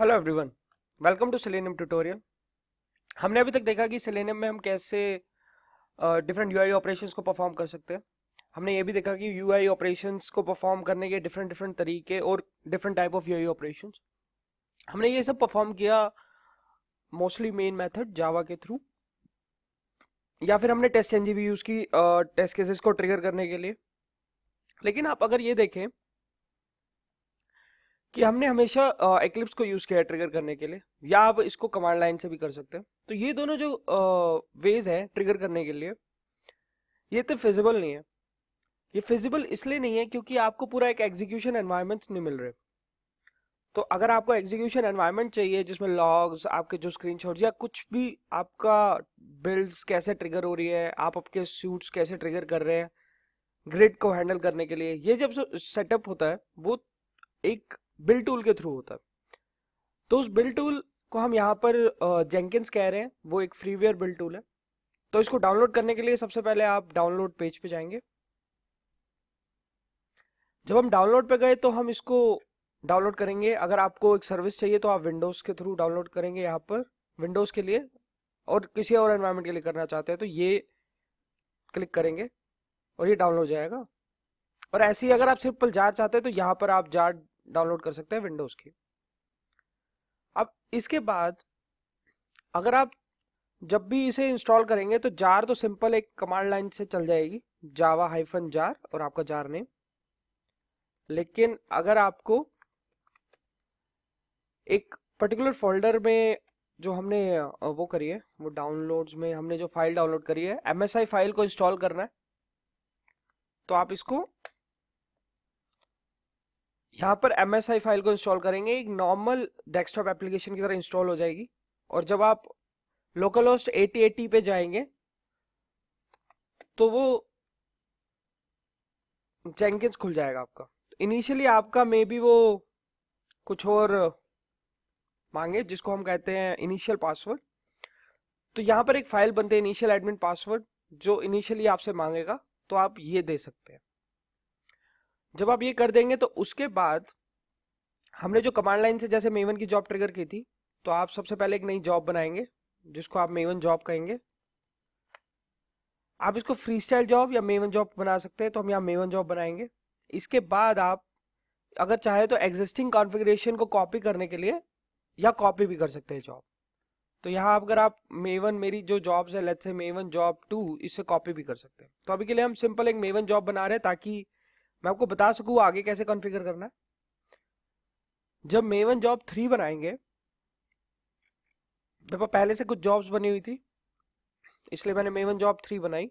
hello everyone welcome to selenium tutorial हमने अभी तक देखा कि सेलेनियम में हम कैसे डिफरेंट यू आई ऑपरेशन को परफॉर्म कर सकते हैं हमने ये भी देखा कि यू आई ऑपरेशन को परफॉर्म करने के डिफरेंट डिफरेंट तरीके और different type of U I operation हमने ये सब परफॉर्म किया मोस्टली मेन मेथड जावा के थ्रू या फिर हमने टेस्ट भी यूज की टेस्ट केसेस को ट्रिगर करने के लिए लेकिन आप अगर ये देखें कि हमने हमेशा एक्लिप्स को यूज़ किया है ट्रिगर करने के लिए या आप इसको कमांड लाइन से भी कर सकते हैं तो ये दोनों जो वेज है ट्रिगर करने के लिए ये तो फिजिबल नहीं है ये फिजिबल इसलिए नहीं है क्योंकि आपको पूरा एक एग्जीक्यूशन एनवायरमेंट नहीं मिल रहे तो अगर आपको एग्जीक्यूशन एनवायरमेंट चाहिए जिसमें लॉग्स आपके जो स्क्रीन या कुछ भी आपका बिल्ड्स कैसे ट्रिगर हो रही है आप आपके सूट्स कैसे ट्रिगर कर रहे हैं ग्रिड को हैंडल करने के लिए ये जब सेटअप होता है वो एक बिल टूल के थ्रू होता है तो उस बिल टूल को हम यहाँ पर जेंकिस कह रहे हैं वो एक फ्रीवेयर बिल टूल है तो इसको डाउनलोड करने के लिए सबसे पहले आप डाउनलोड पेज पे जाएंगे जब हम डाउनलोड पे गए तो हम इसको डाउनलोड करेंगे अगर आपको एक सर्विस चाहिए तो आप विंडोज़ के थ्रू डाउनलोड करेंगे यहाँ पर विंडोज़ के लिए और किसी और एनवायरमेंट के लिए करना चाहते हैं तो ये क्लिक करेंगे और ये डाउनलोड हो जाएगा और ऐसे ही अगर आप सिर्फ जार चाहते हैं तो यहाँ पर आप जार डाउनलोड कर सकते हैं विंडोज़ की अब इसके बाद अगर आप जब भी इसे इंस्टॉल करेंगे तो जार तो सिंपल एक कमांड लाइन से चल जाएगी जावा हाइफन जार और आपका जार नेम लेकिन अगर आपको एक पर्टिकुलर फोल्डर में जो हमने वो करी है वो डाउनलोड्स में हमने जो फाइल डाउनलोड करी है एमएसआई फाइल को इंस्टॉल करना है तो आप इसको यहाँ पर एम फाइल को इंस्टॉल करेंगे एक नॉर्मल डेस्कटॉप एप्लीकेशन की तरह इंस्टॉल हो जाएगी और जब आप लोकल होस्ट एटी पे जाएंगे तो वो जेंकिंस खुल जाएगा आपका इनिशियली आपका मे बी वो कुछ और मांगे जिसको हम कहते हैं इनिशियल पासवर्ड तो यहाँ पर एक फाइल बनते हैं इनिशियल एडमिन पासवर्ड जो इनिशियली आपसे मांगेगा तो आप ये दे सकते हैं जब आप ये कर देंगे तो उसके बाद हमने जो कमांड लाइन से जैसे मेवन की जॉब ट्रिगर की थी तो आप सबसे पहले एक नई जॉब बनाएंगे जिसको आप मेवन जॉब कहेंगे आप इसको फ्री स्टाइल जॉब या मेवन जॉब बना सकते हैं तो हम यहाँ मेवन जॉब बनाएंगे इसके बाद आप अगर चाहे तो एग्जिस्टिंग कॉन्फ़िगरेशन को कॉपी करने के लिए या कॉपी भी कर सकते हैं जॉब तो यहाँ अगर आप मेवन मेरी जो जॉब्स है लेट्स से मेवन जॉब टू इससे कॉपी भी कर सकते हैं तो अभी के लिए हम सिंपल एक मेवन जॉब बना रहे हैं ताकि मैं आपको बता सकूं आगे कैसे कॉन्फ़िगर करना है जब मेवन जॉब थ्री बनाएंगे मेरे पास पहले से कुछ जॉब्स बनी हुई थी इसलिए मैंने मेवन जॉब थ्री बनाई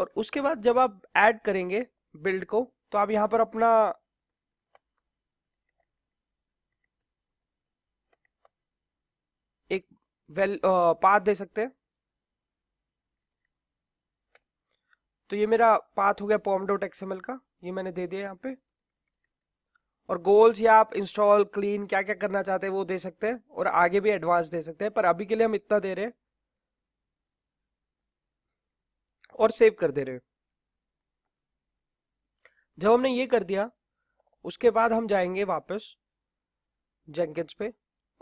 और उसके बाद जब आप ऐड करेंगे बिल्ड को तो आप यहां पर अपना एक वेल पाथ दे सकते हैं तो ये मेरा पाथ हो गया पॉम डॉट का ये मैंने दे दिया यहाँ पे और गोल्स या आप इंस्टॉल क्लीन क्या क्या करना चाहते हैं वो दे सकते हैं और आगे भी एडवांस दे सकते हैं पर अभी के लिए हम इतना दे रहे हैं और सेव कर दे रहे हैं जब हमने ये कर दिया उसके बाद हम जाएंगे वापस जेंकिस पे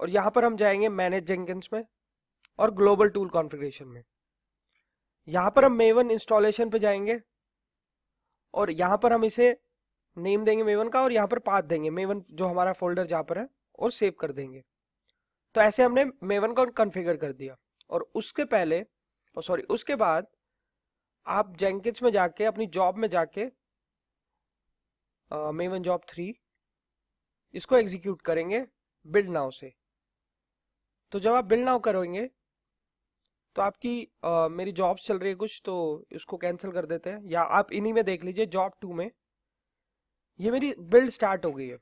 और यहाँ पर हम जाएंगे मैनेज जेंकिस में और ग्लोबल टूल कॉन्फ़िगरेशन में यहां पर हम मेवन इंस्टॉलेशन पे जाएंगे और यहां पर हम इसे नेम देंगे मेवन का और यहाँ पर पाथ देंगे मेवन जो हमारा फोल्डर जहाँ पर है और सेव कर देंगे तो ऐसे हमने मेवन को कॉन्फ़िगर कर दिया और उसके पहले और सॉरी उसके बाद आप जैंकिस में जाके अपनी जॉब में जाके मेवन जॉब थ्री इसको एग्जीक्यूट करेंगे बिल्ड नाउ से तो जब आप बिल्ड नाउ करेंगे तो आपकी आ, मेरी जॉब चल रही है कुछ तो इसको कैंसिल कर देते हैं या आप इन्हीं में देख लीजिए जॉब टू में ये मेरी बिल्ड स्टार्ट हो गई है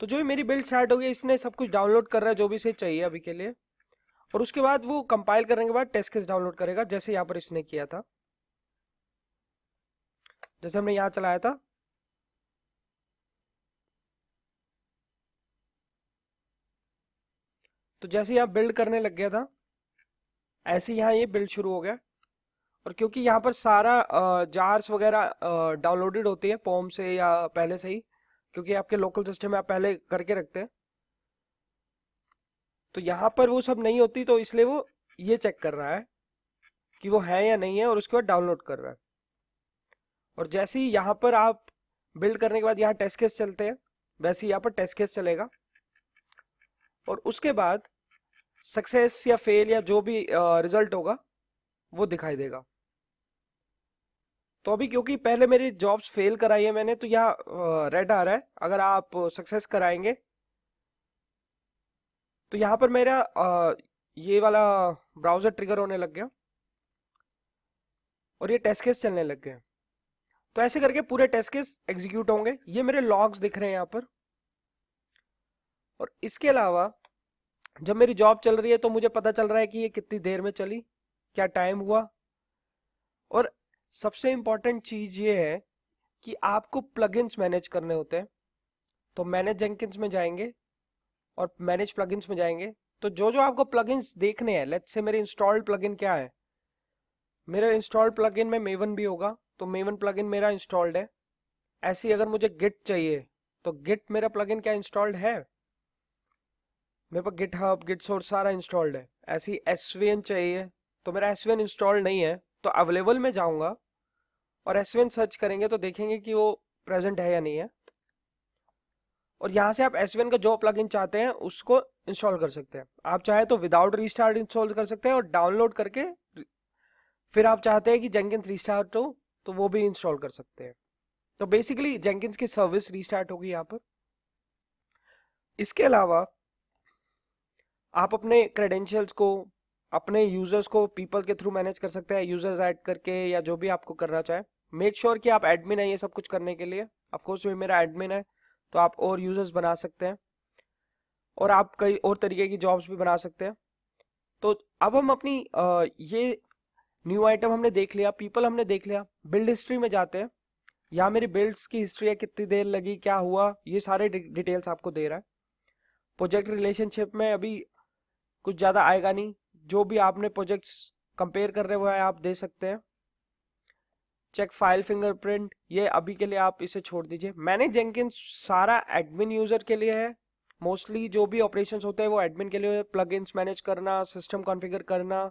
तो जो भी मेरी बिल्ड स्टार्ट हो गई इसने सब कुछ डाउनलोड कर रहा है जो भी इसे चाहिए अभी के लिए और उसके बाद वो कंपाइल करने के बाद टेस्ट केस डाउनलोड करेगा जैसे यहाँ पर इसने किया था जैसे हमने यहाँ चलाया था तो जैसे यहाँ बिल्ड करने लग गया था ऐसे यहाँ ये बिल्ड शुरू हो गया और क्योंकि यहाँ पर सारा जार्स वगैरह डाउनलोडेड होती है पॉम से या पहले से ही क्योंकि आपके लोकल सिस्टम में आप पहले करके रखते हैं तो यहाँ पर वो सब नहीं होती तो इसलिए वो ये चेक कर रहा है कि वो है या नहीं है और उसके बाद डाउनलोड कर रहा है और जैसे ही यहाँ पर आप बिल्ड करने के बाद यहाँ टेस्ट केस चलते हैं वैसे ही यहाँ पर टेस्ट केस चलेगा और उसके बाद सक्सेस या फेल या जो भी रिजल्ट होगा वो दिखाई देगा तो अभी क्योंकि पहले मेरी जॉब्स फेल कराई है मैंने तो यहाँ रेड आ रहा है अगर आप सक्सेस कराएंगे तो यहाँ पर मेरा ये वाला ब्राउजर ट्रिगर होने लग गया और ये टेस्ट केस चलने लग गए तो ऐसे करके पूरे टेस्ट केस एग्जीक्यूट होंगे ये मेरे लॉग्स दिख रहे हैं यहाँ पर और इसके अलावा जब मेरी जॉब चल रही है तो मुझे पता चल रहा है कि ये कितनी देर में चली क्या टाइम हुआ और सबसे इंपॉर्टेंट चीज ये है कि आपको प्लगइन्स मैनेज करने होते हैं तो मैनेज जेंकिंस में जाएंगे और मैनेज प्लगइन्स में जाएंगे तो जो जो आपको प्लगइन्स देखने हैं लेट्स से मेरे इंस्टॉल्ड प्लगइन क्या है मेरे इंस्टॉल्ड प्लगइन में मेवन भी होगा तो मेवन प्लगइन मेरा इंस्टॉल्ड है ऐसी अगर मुझे गिट चाहिए तो गिट मेरा प्लगइन क्या इंस्टॉल्ड है मेरे पास गिट हब गिट सोर्स सारा इंस्टॉल्ड है ऐसी एस चाहिए तो मेरा एस इंस्टॉल नहीं है तो अवेलेबल में जाऊंगा और एस सर्च करेंगे तो देखेंगे कि वो प्रेजेंट है या नहीं है और यहाँ से आप एस का जो प्लगइन चाहते हैं उसको इंस्टॉल कर सकते हैं आप चाहे तो विदाउट रीस्टार्ट इंस्टॉल कर सकते हैं और डाउनलोड करके फिर आप चाहते हैं कि जेंकिन रीस्टार्ट हो तो वो भी इंस्टॉल कर सकते हैं तो बेसिकली जेंकिंस की सर्विस रिस्टार्ट होगी यहाँ पर इसके अलावा आप अपने क्रेडेंशियल्स को अपने यूजर्स को पीपल के थ्रू मैनेज कर सकते हैं यूजर्स ऐड करके या जो भी आपको करना चाहे मेक श्योर sure कि आप एडमिन है ये सब कुछ करने के लिए अफकोर्स भी मेरा एडमिन है तो आप और यूजर्स बना सकते हैं और आप कई और तरीके की जॉब्स भी बना सकते हैं तो अब हम अपनी आ, ये न्यू आइटम हमने देख लिया पीपल हमने देख लिया बिल्ड हिस्ट्री में जाते हैं या मेरी बिल्ड्स की हिस्ट्री है कितनी देर लगी क्या हुआ ये सारे डिटेल्स आपको दे रहा है प्रोजेक्ट रिलेशनशिप में अभी कुछ ज़्यादा आएगा नहीं जो भी आपने प्रोजेक्ट्स कंपेयर कर रहे हुए आप दे सकते हैं चेक फाइल फिंगरप्रिंट ये अभी के लिए आप इसे छोड़ दीजिए मैंने जेंकिन सारा एडमिन यूजर के लिए है मोस्टली जो भी ऑपरेशन होते हैं वो एडमिन के लिए प्लग मैनेज करना सिस्टम कॉन्फ़िगर करना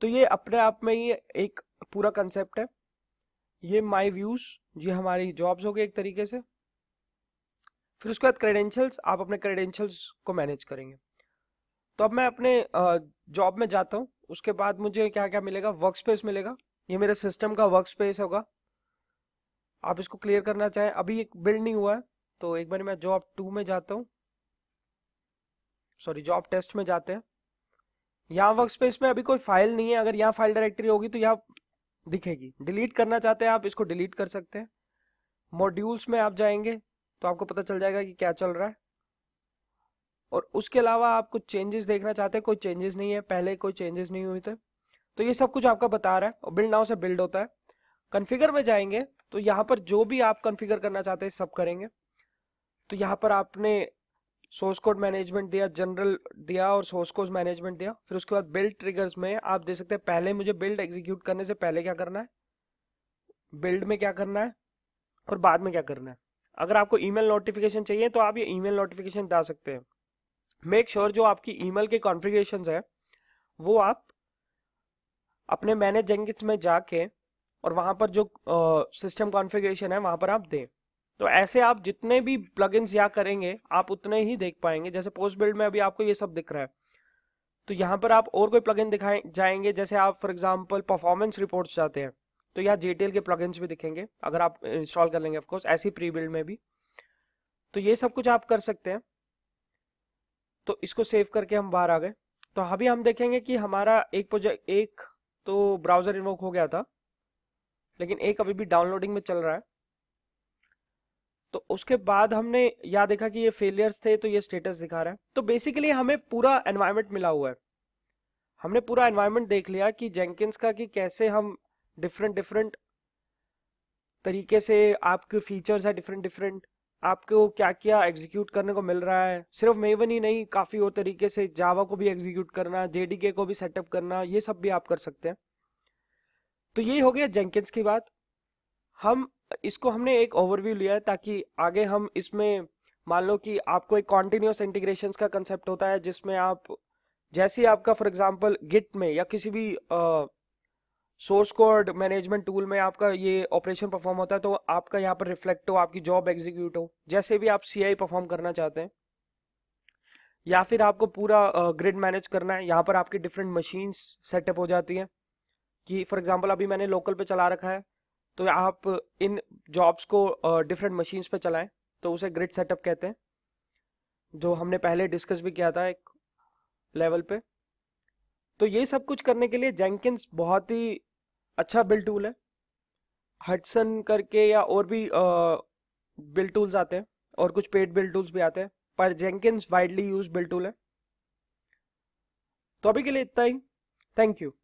तो ये अपने आप में ही एक पूरा कंसेप्ट है ये माई व्यूज ये हमारी जॉब्स हो गई एक तरीके से फिर उसके बाद क्रेडेंशियल्स आप अपने क्रेडेंशियल्स को मैनेज करेंगे तो अब मैं अपने जॉब में जाता हूँ उसके बाद मुझे क्या क्या मिलेगा वर्क स्पेस मिलेगा ये मेरे सिस्टम का वर्क स्पेस होगा आप इसको क्लियर करना चाहें अभी एक बिल्ड नहीं हुआ है तो एक बार मैं जॉब टू में जाता हूँ सॉरी जॉब टेस्ट में जाते हैं यहाँ वर्क स्पेस में अभी कोई फाइल नहीं है अगर यहाँ फाइल डायरेक्टरी होगी तो यहाँ दिखेगी डिलीट करना चाहते हैं आप इसको डिलीट कर सकते हैं मॉड्यूल्स में आप जाएंगे तो आपको पता चल जाएगा कि क्या चल रहा है और उसके अलावा आप कुछ चेंजेस देखना चाहते हैं कोई चेंजेस नहीं है पहले कोई चेंजेस नहीं हुए थे तो ये सब कुछ आपका बता रहा है और बिल्ड नाउ से बिल्ड होता है कन्फिगर में जाएंगे तो यहाँ पर जो भी आप कन्फिगर करना चाहते हैं सब करेंगे तो यहाँ पर आपने सोर्स कोड मैनेजमेंट दिया जनरल दिया और सोर्स कोड मैनेजमेंट दिया फिर उसके बाद बिल्ड ट्रिगर्स में आप देख सकते हैं पहले मुझे बिल्ड एग्जीक्यूट करने से पहले क्या करना है बिल्ड में क्या करना है और बाद में क्या करना है अगर आपको ईमेल नोटिफिकेशन चाहिए तो आप ये ईमेल नोटिफिकेशन डाल सकते हैं मेक श्योर sure जो आपकी ईमेल के कॉन्फ़िगरेशन है वो आप अपने मैनेज जेंगिस में जाके और वहां पर जो सिस्टम कॉन्फ़िगरेशन है वहां पर आप दें तो ऐसे आप जितने भी प्लग या करेंगे आप उतने ही देख पाएंगे जैसे पोस्ट बिल्ड में अभी आपको ये सब दिख रहा है तो यहाँ पर आप और कोई प्लग दिखाए जाएंगे जैसे आप फॉर एग्जाम्पल परफॉर्मेंस रिपोर्ट चाहते हैं तो यहाँ जे के प्लग भी दिखेंगे अगर आप इंस्टॉल कर लेंगे ऑफकोर्स ऐसी प्री बिल्ड में भी तो ये सब कुछ आप कर सकते हैं तो इसको सेव करके हम बाहर आ गए तो अभी हम देखेंगे कि हमारा एक प्रोजेक्ट एक तो ब्राउजर इन्वोक हो गया था लेकिन एक अभी भी डाउनलोडिंग में चल रहा है तो उसके बाद हमने यह देखा कि ये फेलियर्स थे तो ये स्टेटस दिखा रहा है तो बेसिकली हमें पूरा एनवायरमेंट मिला हुआ है हमने पूरा एनवायरमेंट देख लिया कि जेंकिंस का कि कैसे हम डिफरेंट डिफरेंट तरीके से आपके फीचर्स है डिफरेंट डिफरेंट आपको क्या क्या एग्जीक्यूट करने को मिल रहा है सिर्फ मेवन ही नहीं काफ़ी और तरीके से जावा को भी एग्जीक्यूट करना जेडीके को भी सेटअप करना ये सब भी आप कर सकते हैं तो ये हो गया जेंकिस की बात हम इसको हमने एक ओवरव्यू लिया है ताकि आगे हम इसमें मान लो कि आपको एक कॉन्टिन्यूस इंटीग्रेशन का कंसेप्ट होता है जिसमें आप जैसे आपका फॉर एग्जाम्पल गिट में या किसी भी सोर्स कोड मैनेजमेंट टूल में आपका ये ऑपरेशन परफॉर्म होता है तो आपका यहाँ पर रिफ्लेक्ट हो आपकी जॉब एग्जीक्यूट हो जैसे भी आप सी परफॉर्म करना चाहते हैं या फिर आपको पूरा ग्रिड uh, मैनेज करना है यहाँ पर आपकी डिफरेंट मशीन्स सेटअप हो जाती है कि फॉर एग्जांपल अभी मैंने लोकल पे चला रखा है तो आप इन जॉब्स को डिफरेंट uh, मशीन्स पे चलाएं तो उसे ग्रिड सेटअप कहते हैं जो हमने पहले डिस्कस भी किया था एक लेवल पे तो ये सब कुछ करने के लिए जैंकिस बहुत ही अच्छा बिल टूल है हटसन करके या और भी बिल टूल्स आते हैं और कुछ पेड बिल टूल्स भी आते हैं पर Jenkins widely use build tool है तो अभी के लिए इतना ही थैंक यू